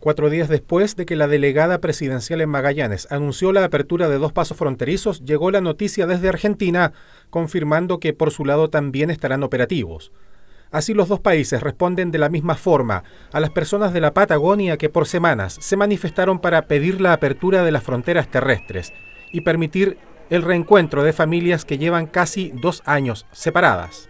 Cuatro días después de que la delegada presidencial en Magallanes anunció la apertura de dos pasos fronterizos, llegó la noticia desde Argentina, confirmando que por su lado también estarán operativos. Así los dos países responden de la misma forma a las personas de la Patagonia que por semanas se manifestaron para pedir la apertura de las fronteras terrestres y permitir el reencuentro de familias que llevan casi dos años separadas.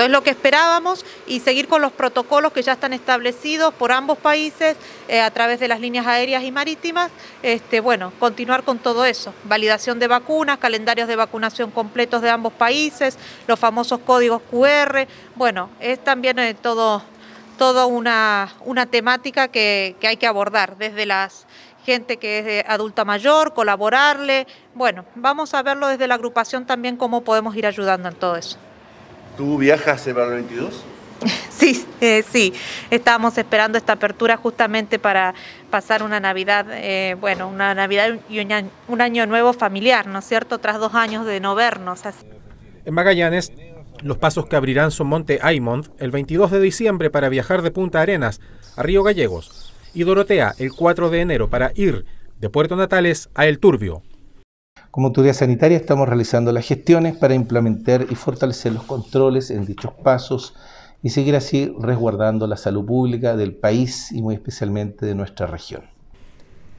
Entonces, lo que esperábamos y seguir con los protocolos que ya están establecidos por ambos países eh, a través de las líneas aéreas y marítimas. Este, bueno, continuar con todo eso. Validación de vacunas, calendarios de vacunación completos de ambos países, los famosos códigos QR. Bueno, es también eh, todo toda una, temática que, hay que abordar desde las gente que es adulta mayor, colaborarle. Bueno, vamos a verlo desde la agrupación también cómo podemos ir ayudando en todo eso. ¿Tú viajas el 22? Sí, eh, sí, estábamos esperando esta apertura justamente para pasar una Navidad, eh, bueno, una Navidad y un año nuevo familiar, ¿no es cierto?, tras dos años de no vernos. En Magallanes, los pasos que abrirán son Monte Aymond el 22 de diciembre para viajar de Punta Arenas a Río Gallegos y Dorotea el 4 de enero para ir de Puerto Natales a El Turbio. Como autoridad sanitaria estamos realizando las gestiones para implementar y fortalecer los controles en dichos pasos y seguir así resguardando la salud pública del país y muy especialmente de nuestra región.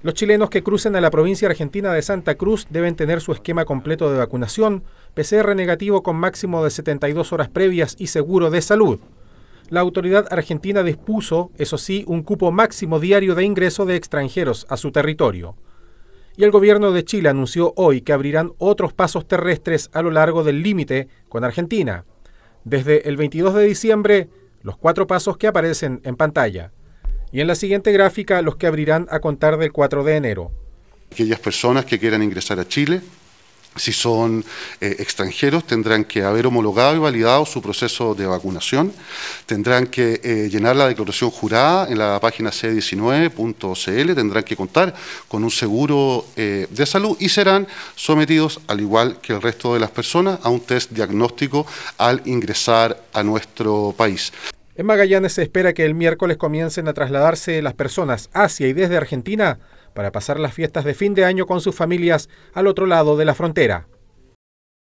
Los chilenos que crucen a la provincia argentina de Santa Cruz deben tener su esquema completo de vacunación, PCR negativo con máximo de 72 horas previas y seguro de salud. La autoridad argentina dispuso, eso sí, un cupo máximo diario de ingreso de extranjeros a su territorio y el gobierno de Chile anunció hoy que abrirán otros pasos terrestres a lo largo del límite con Argentina. Desde el 22 de diciembre, los cuatro pasos que aparecen en pantalla. Y en la siguiente gráfica, los que abrirán a contar del 4 de enero. Aquellas personas que quieran ingresar a Chile si son eh, extranjeros, tendrán que haber homologado y validado su proceso de vacunación, tendrán que eh, llenar la declaración jurada en la página c19.cl, tendrán que contar con un seguro eh, de salud y serán sometidos, al igual que el resto de las personas, a un test diagnóstico al ingresar a nuestro país. En Magallanes se espera que el miércoles comiencen a trasladarse las personas hacia y desde Argentina para pasar las fiestas de fin de año con sus familias al otro lado de la frontera.